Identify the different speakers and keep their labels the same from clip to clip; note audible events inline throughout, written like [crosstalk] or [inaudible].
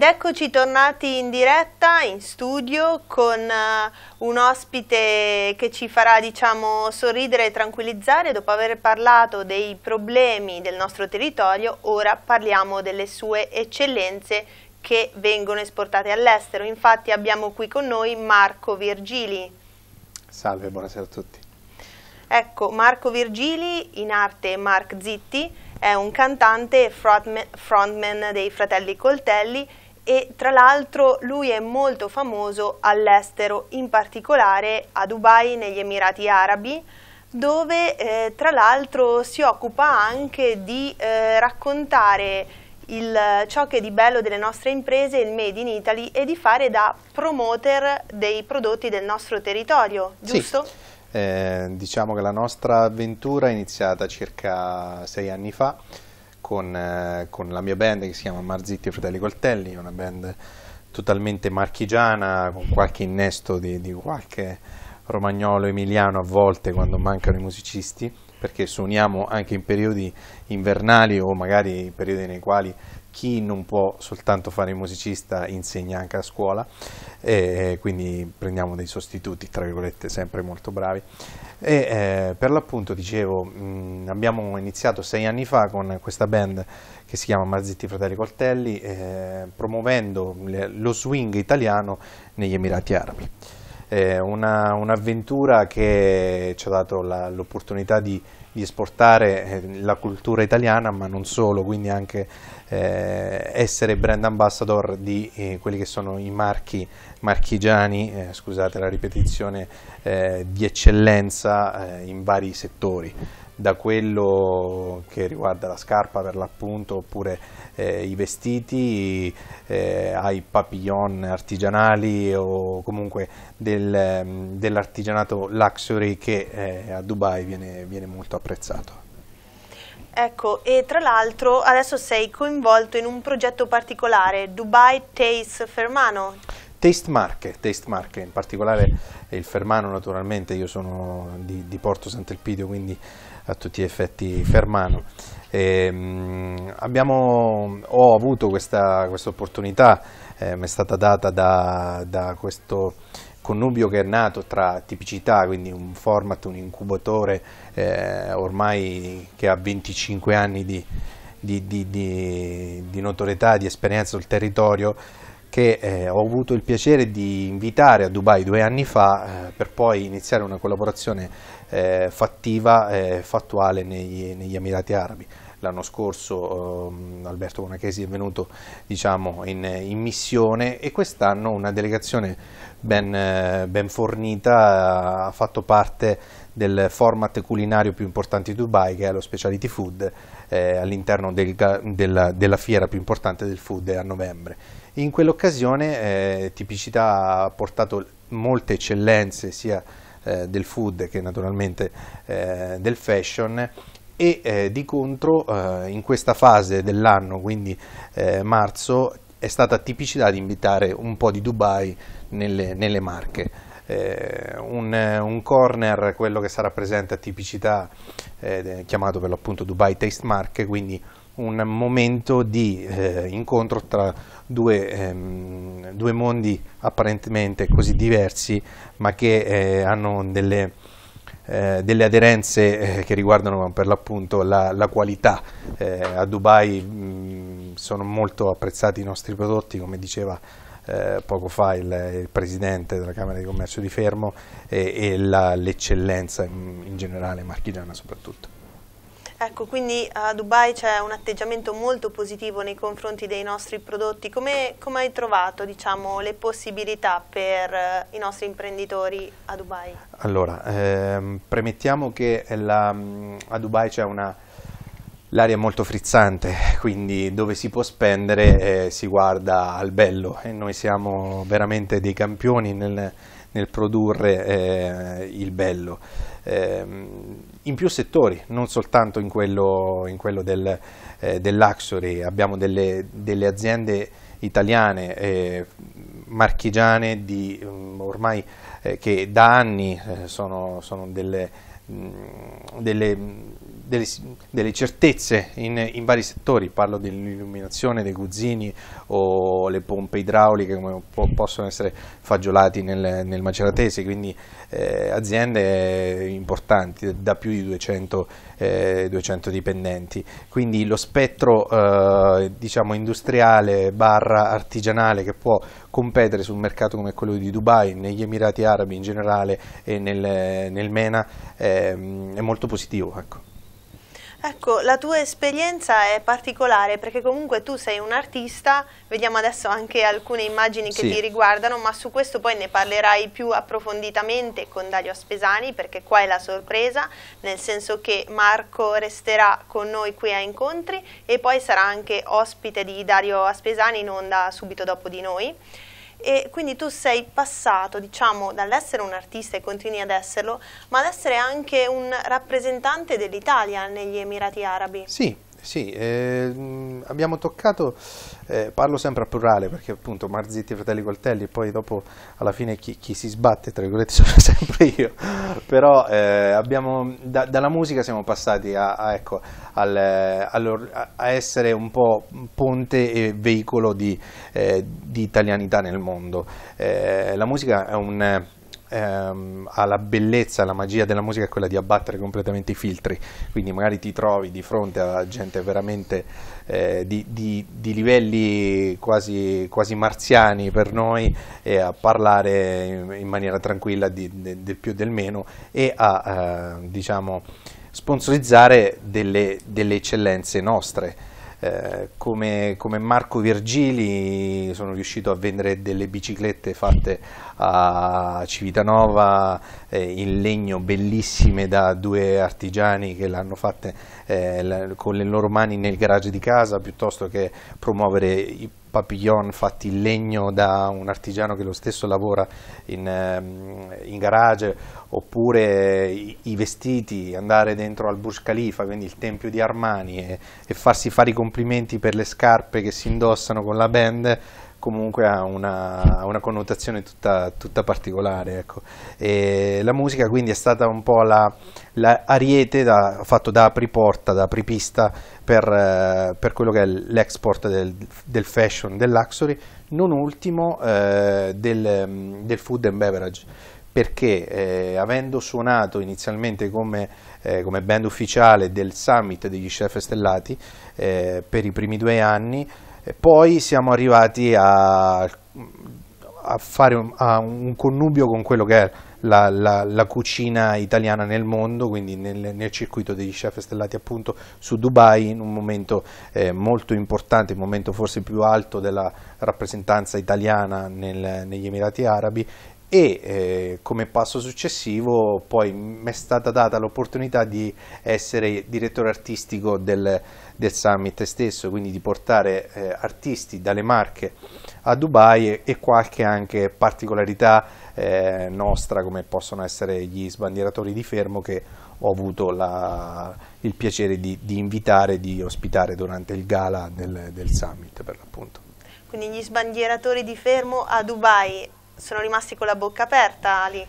Speaker 1: Ed eccoci tornati in diretta in studio con uh, un ospite che ci farà diciamo sorridere e tranquillizzare dopo aver parlato dei problemi del nostro territorio, ora parliamo delle sue eccellenze che vengono esportate all'estero. Infatti abbiamo qui con noi Marco Virgili.
Speaker 2: Salve, buonasera a tutti.
Speaker 1: Ecco, Marco Virgili, in arte Mark Zitti, è un cantante e frontman dei Fratelli Coltelli e tra l'altro lui è molto famoso all'estero, in particolare a Dubai negli Emirati Arabi, dove eh, tra l'altro si occupa anche di eh, raccontare il, ciò che è di bello delle nostre imprese, il Made in Italy, e di fare da promoter dei prodotti del nostro territorio, giusto? Sì.
Speaker 2: Eh, diciamo che la nostra avventura è iniziata circa sei anni fa con, eh, con, la mia band che si chiama Marzitti e Fratelli Coltelli, una band totalmente marchigiana con qualche innesto di, di qualche romagnolo emiliano a volte quando mancano i musicisti perché suoniamo anche in periodi invernali o magari in periodi nei quali chi non può soltanto fare il musicista insegna anche a scuola, e, quindi prendiamo dei sostituti, tra virgolette, sempre molto bravi. E, eh, per l'appunto, dicevo, mh, abbiamo iniziato sei anni fa con questa band che si chiama Marzetti Fratelli Coltelli, eh, promuovendo le, lo swing italiano negli Emirati Arabi. Eh, un'avventura che ci ha dato l'opportunità di di esportare eh, la cultura italiana, ma non solo, quindi anche eh, essere brand ambassador di eh, quelli che sono i marchi marchigiani, eh, scusate la ripetizione, eh, di eccellenza eh, in vari settori da quello che riguarda la scarpa per l'appunto oppure eh, i vestiti eh, ai papillon artigianali o comunque del, mm, dell'artigianato luxury che eh, a Dubai viene, viene molto apprezzato.
Speaker 1: Ecco, e tra l'altro adesso sei coinvolto in un progetto particolare, Dubai Taste Fermano.
Speaker 2: Taste Marche, Taste Marche, in particolare il Fermano naturalmente, io sono di, di Porto Sant'Elpidio, quindi a tutti gli effetti Fermano. E, ehm, mh, abbiamo, ho avuto questa opportunità, eh, mi è stata data da, da questo connubio che è nato tra tipicità, quindi un format, un incubatore eh, ormai che ha 25 anni di, di, di, di notorietà, di esperienza sul territorio, che eh, ho avuto il piacere di invitare a Dubai due anni fa eh, per poi iniziare una collaborazione eh, fattiva e eh, fattuale negli, negli, Emirati Arabi. L'anno scorso ehm, Alberto Bonachesi è venuto diciamo, in, in, missione e quest'anno una delegazione ben, eh, ben fornita eh, ha fatto parte del format culinario più importante di Dubai, che è lo speciality food, eh, all'interno del, della, della, fiera più importante del food a novembre. In quell'occasione eh, Tipicità ha portato molte eccellenze sia eh, del food che naturalmente eh, del fashion e eh, di contro eh, in questa fase dell'anno, quindi marzo, è stata Tipicità di invitare un po' di Dubai nelle, nelle marche eh, un, eh, un, corner, quello che sarà presente a tipicità, eh, chiamato per l'appunto Dubai Taste Mark, quindi un momento di eh, incontro tra due, ehm, due, mondi apparentemente così diversi, ma che eh, hanno delle, eh, delle aderenze che riguardano per l'appunto la, la qualità. a Dubai mh, mm, sono molto apprezzati i nostri prodotti, come diceva eh, poco fa il, il, presidente della Camera di Commercio di Fermo e, e l'eccellenza in, in generale marchigiana soprattutto.
Speaker 1: Ecco, quindi a Dubai c'è un atteggiamento molto positivo nei confronti dei nostri prodotti. Come, come hai trovato diciamo, le possibilità per eh, i nostri imprenditori a Dubai?
Speaker 2: Allora, ehm, premettiamo che la, a Dubai c'è una L'aria è molto frizzante, quindi dove si può spendere eh, si guarda al bello e noi siamo veramente dei campioni nel, nel produrre eh, il bello eh, in più settori, non soltanto in quello, in quello del, eh, dell'Axory, abbiamo delle, delle, aziende italiane eh, marchigiane di, mm, ormai eh, che da anni sono, sono delle, mh, mm, delle delle, delle certezze in, in, vari settori, parlo dell'illuminazione, dei guzzini o le pompe idrauliche come po possono essere fagiolati nel, nel maceratese, quindi eh, aziende importanti da più di 200, eh, 200 dipendenti, quindi lo spettro eh, diciamo industriale barra artigianale che può competere su un mercato come quello di Dubai, negli Emirati Arabi in generale e nel, nel MENA ehm, è molto positivo. Ecco.
Speaker 1: Ecco, la tua esperienza è particolare perché comunque tu sei un artista, vediamo adesso anche alcune immagini che sì. ti riguardano, ma su questo poi ne parlerai più approfonditamente con Dario Aspesani perché qua è la sorpresa, nel senso che Marco resterà con noi qui a incontri e poi sarà anche ospite di Dario Aspesani in onda subito dopo di noi e quindi tu sei passato diciamo dall'essere un artista e continui ad esserlo ma ad essere anche un rappresentante dell'Italia negli Emirati Arabi.
Speaker 2: Sì, sì, eh, abbiamo toccato, eh, parlo sempre a plurale perché appunto Marzitti e Fratelli Coltelli, poi dopo alla fine chi, chi, si sbatte tra virgolette [laughs] sono sempre io, però eh, abbiamo, da, dalla musica siamo passati a, a, ecco, al, a, a, essere un po' ponte e veicolo di, eh, di italianità nel mondo. Eh, la musica è un ehm, alla bellezza, alla magia della musica è quella di abbattere completamente i filtri, quindi magari ti trovi di fronte a gente veramente eh, di, di, di, livelli quasi, quasi, marziani per noi e a parlare in, in maniera tranquilla di, de, del più e del meno e a eh, diciamo sponsorizzare delle, delle eccellenze nostre. Eh, come, come, Marco Virgili sono riuscito a vendere delle biciclette fatte a Civitanova eh, in legno bellissime da due artigiani che l'hanno fatte eh, con le loro mani nel garage di casa piuttosto che promuovere i papillon fatti in legno da un artigiano che lo stesso lavora in, ehm, in garage, oppure i, i, vestiti, andare dentro al Burj Khalifa, quindi il tempio di Armani e, e farsi fare i complimenti per le scarpe che si indossano con la band comunque ha una, una connotazione tutta, tutta particolare. Ecco. la musica quindi è stata un po' la, la ariete da, fatto da apriporta, da apripista per, eh, per quello che è l'export del, del fashion, dell'Axory, non ultimo eh, del, del food and beverage perché eh, avendo suonato inizialmente come, eh, come, band ufficiale del summit degli chef stellati eh, per i primi due anni e poi siamo arrivati a, a fare un, a un, connubio con quello che è la, la, la cucina italiana nel mondo, quindi nel, nel, circuito degli chef stellati appunto su Dubai in un momento eh, molto importante, il momento forse più alto della rappresentanza italiana nel, negli Emirati Arabi e eh, come passo successivo poi mi è stata data l'opportunità di essere direttore artistico del, del summit stesso, quindi di portare eh, artisti dalle Marche a Dubai e, e qualche anche particolarità eh, nostra come possono essere gli sbandieratori di fermo che ho avuto la, il piacere di, di invitare, di ospitare durante il gala del, del summit per l'appunto.
Speaker 1: Quindi gli sbandieratori di fermo a Dubai sono rimasti con la bocca aperta lì.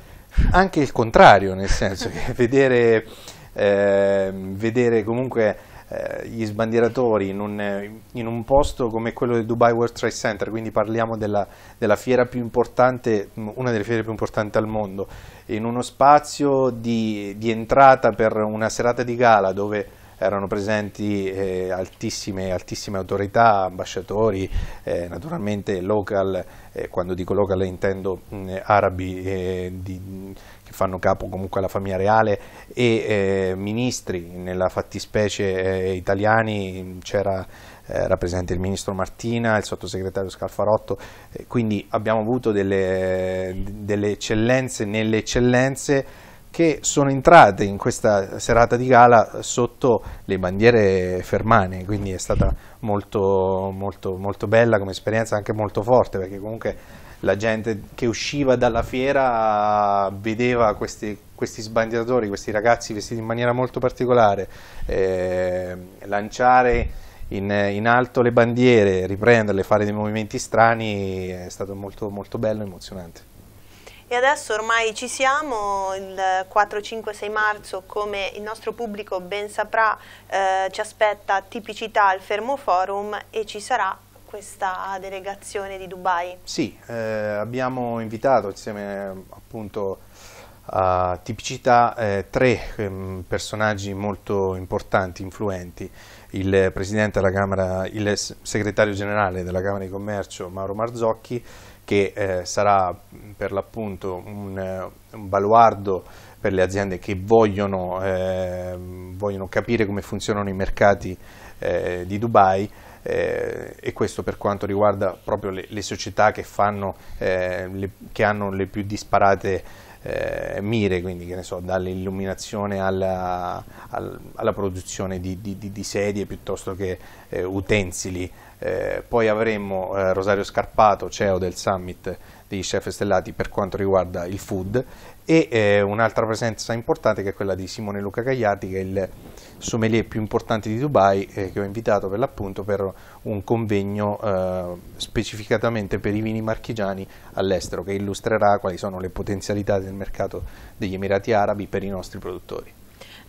Speaker 2: Anche il contrario, nel senso che [laughs] vedere, eh, vedere comunque eh, gli sbandieratori in un, in un, posto come quello del Dubai World Trade Center, quindi parliamo della, della fiera più importante, una delle fiere più importanti al mondo, in uno spazio di, di entrata per una serata di gala dove erano presenti eh, altissime, altissime, autorità, ambasciatori, eh, naturalmente local, eh, quando dico local intendo mh, mm, arabi eh, di, che fanno capo comunque alla famiglia reale e eh, ministri, nella fattispecie italiani c'era era presente il ministro Martina, il sottosegretario Scalfarotto, quindi abbiamo avuto delle, delle eccellenze nelle eccellenze che sono entrate in questa serata di gala sotto le bandiere fermane, quindi è stata molto, molto, molto bella come esperienza, anche molto forte, perché comunque la gente che usciva dalla fiera vedeva questi, questi sbandieratori, questi ragazzi vestiti in maniera molto particolare, eh, lanciare in, in, alto le bandiere, riprenderle, fare dei movimenti strani, è stato molto, molto bello e emozionante.
Speaker 1: E adesso ormai ci siamo, il 4, 5, 6 marzo, come il nostro pubblico ben saprà, eh, ci aspetta tipicità al Fermo Forum e ci sarà questa delegazione di Dubai.
Speaker 2: Sì, eh, abbiamo invitato insieme appunto a tipicità eh, tre ehm, personaggi molto importanti, influenti il presidente della Camera, il segretario generale della Camera di Commercio Mauro Marzocchi, che eh, sarà per l'appunto un, eh, un baluardo per le aziende che vogliono, eh, vogliono capire come funzionano i mercati eh, di Dubai eh, e questo per quanto riguarda proprio le, le società che, fanno, eh, le, che hanno le più disparate eh, mire, quindi che ne so, dall'illuminazione alla, alla, alla, produzione di, di, di, sedie piuttosto che eh, utensili eh, poi avremo eh, Rosario Scarpato, CEO del summit degli chef stellati per quanto riguarda il food e eh, un'altra presenza importante che è quella di Simone Luca Cagliati che è il sommelier più importante di Dubai che ho invitato per l'appunto per un convegno eh, specificatamente per i vini marchigiani all'estero che illustrerà quali sono le potenzialità del mercato degli Emirati Arabi per i nostri produttori.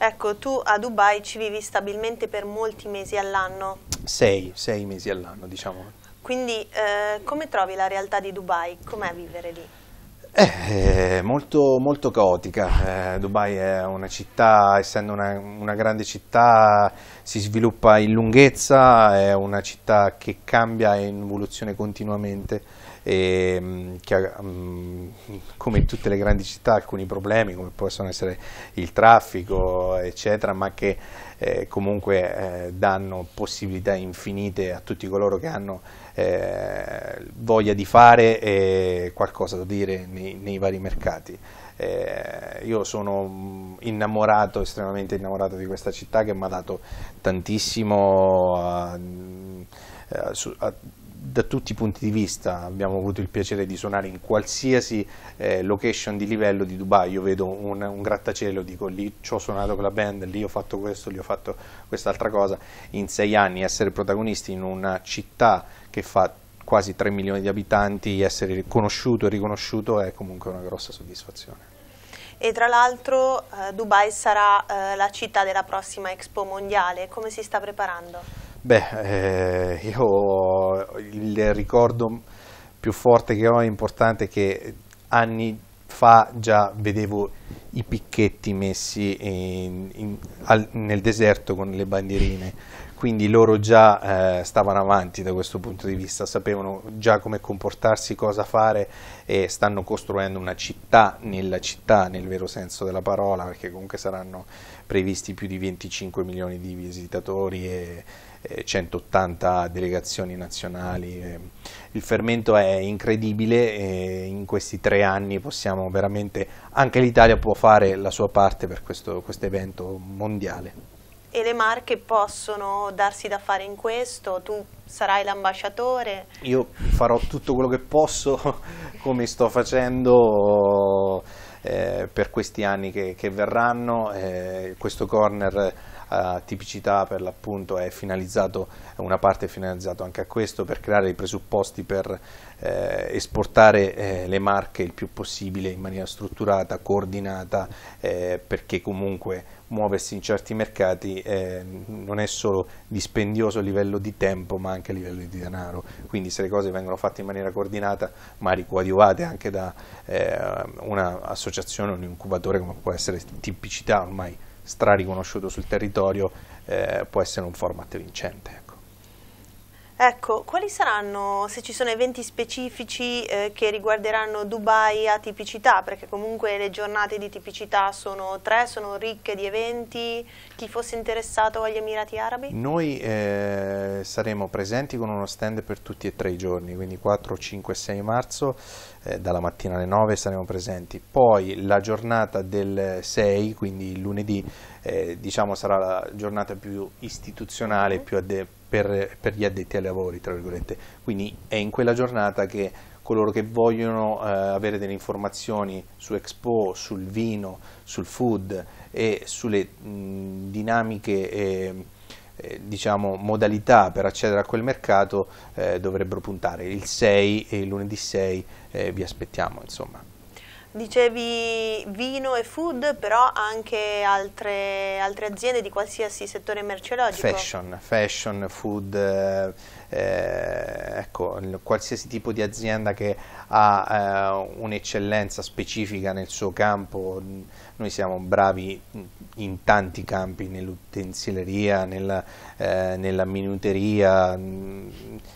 Speaker 1: Ecco, tu a Dubai ci vivi stabilmente per molti mesi all'anno?
Speaker 2: Sei, sei mesi all'anno diciamo.
Speaker 1: Quindi eh, come trovi la realtà di Dubai? Com'è vivere lì?
Speaker 2: Eh, molto, molto caotica, eh, Dubai è una città, essendo una, una, grande città, si sviluppa in lunghezza, è una città che cambia in evoluzione continuamente e, ehm, che ha mm, come in tutte le grandi città alcuni problemi come possono essere il traffico eccetera ma che eh, comunque eh, danno possibilità infinite a tutti coloro che hanno eh, voglia di fare e qualcosa da dire nei, nei vari mercati. Eh, io sono mm, innamorato, estremamente innamorato di questa città che mi ha dato tantissimo eh, mm, eh, a, a, a, da tutti i punti di vista abbiamo avuto il piacere di suonare in qualsiasi eh, location di livello di Dubai io vedo un, un grattacielo dico lì ci ho suonato con la band lì ho fatto questo lì ho fatto quest'altra cosa in sei anni essere protagonisti in una città che fa quasi 3 milioni di abitanti essere conosciuto e riconosciuto è comunque una grossa soddisfazione
Speaker 1: e tra l'altro eh, Dubai sarà eh, la città della prossima Expo mondiale come si sta preparando?
Speaker 2: Beh, eh, io il ricordo più forte che ho è importante che anni fa già vedevo i picchetti messi in, in, al, nel deserto con le bandierine, quindi loro già eh, stavano avanti da questo punto di vista, sapevano già come comportarsi, cosa fare e stanno costruendo una città nella città nel vero senso della parola perché comunque saranno previsti più di 25 milioni di visitatori e, e 180 delegazioni nazionali. Il fermento è incredibile e in questi tre anni possiamo veramente, anche l'Italia può fare la sua parte per questo, questo evento mondiale
Speaker 1: e le marche possono darsi da fare in questo? Tu sarai l'ambasciatore?
Speaker 2: Io farò tutto quello che posso [laughs] come sto facendo eh, per questi anni che, che verranno. Eh, questo corner eh, a tipicità per l'appunto è finalizzato, una parte è finalizzata anche a questo per creare i presupposti per eh, esportare eh, le marche il più possibile in maniera strutturata, coordinata, eh, perché comunque muoversi in certi mercati eh, non è solo dispendioso a livello di tempo ma anche a livello di denaro, quindi se le cose vengono fatte in maniera coordinata ma ricoadiuvate anche da eh, un'associazione, un incubatore come può essere tipicità ormai strariconosciuto sul territorio, eh, può essere un format vincente. Ecco.
Speaker 1: Ecco, quali saranno, se ci sono eventi specifici eh, che riguarderanno Dubai a tipicità, perché comunque le giornate di tipicità sono tre, sono ricche di eventi, chi fosse interessato agli Emirati Arabi?
Speaker 2: Noi eh, saremo presenti con uno stand per tutti e tre i giorni, quindi 4, 5 6 marzo, eh, dalla mattina alle 9 saremo presenti, poi la giornata del 6, quindi lunedì, eh, diciamo sarà la giornata più istituzionale, mm -hmm. più adeguata per, per, gli addetti ai lavori, tra virgolette. Quindi è in quella giornata che coloro che vogliono eh, avere delle informazioni su Expo, sul vino, sul food e sulle mh, dinamiche e eh, diciamo, modalità per accedere a quel mercato eh, dovrebbero puntare. Il 6 e il lunedì 6 eh, vi aspettiamo, insomma.
Speaker 1: Dicevi vino e food, però anche altre, altre aziende di qualsiasi settore merceologico. Fashion,
Speaker 2: fashion food, eh, eh ecco, qualsiasi tipo di azienda che ha eh, un'eccellenza specifica nel suo campo, noi siamo bravi in tanti campi, nell'utensileria, nella, eh, nella, minuteria,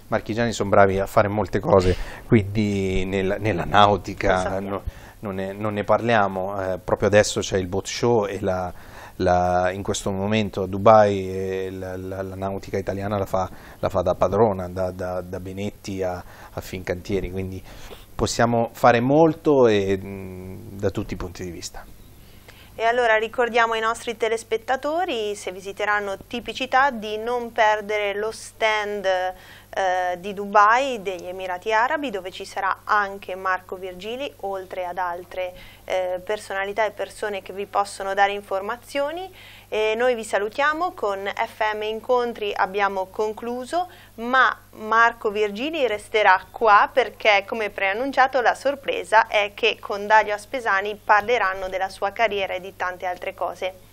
Speaker 2: marchigiani sono bravi a fare molte cose, quindi nel, nella nautica. Esatto non ne, non ne parliamo, eh, proprio adesso c'è il boat show e la, la, in questo momento a Dubai la, la, la nautica italiana la fa, fa da padrona, da, da, da Benetti a, a, Fincantieri, quindi possiamo fare molto e, mm, da tutti i punti di vista.
Speaker 1: E allora ricordiamo ai nostri telespettatori, se visiteranno Tipicità, di non perdere lo stand eh, di Dubai, degli Emirati Arabi, dove ci sarà anche Marco Virgili, oltre ad altre eh, personalità e persone che vi possono dare informazioni e noi vi salutiamo con FM Incontri abbiamo concluso, ma Marco Virgili resterà qua perché come preannunciato la sorpresa è che con Dario Aspesani parleranno della sua carriera e di tante altre cose.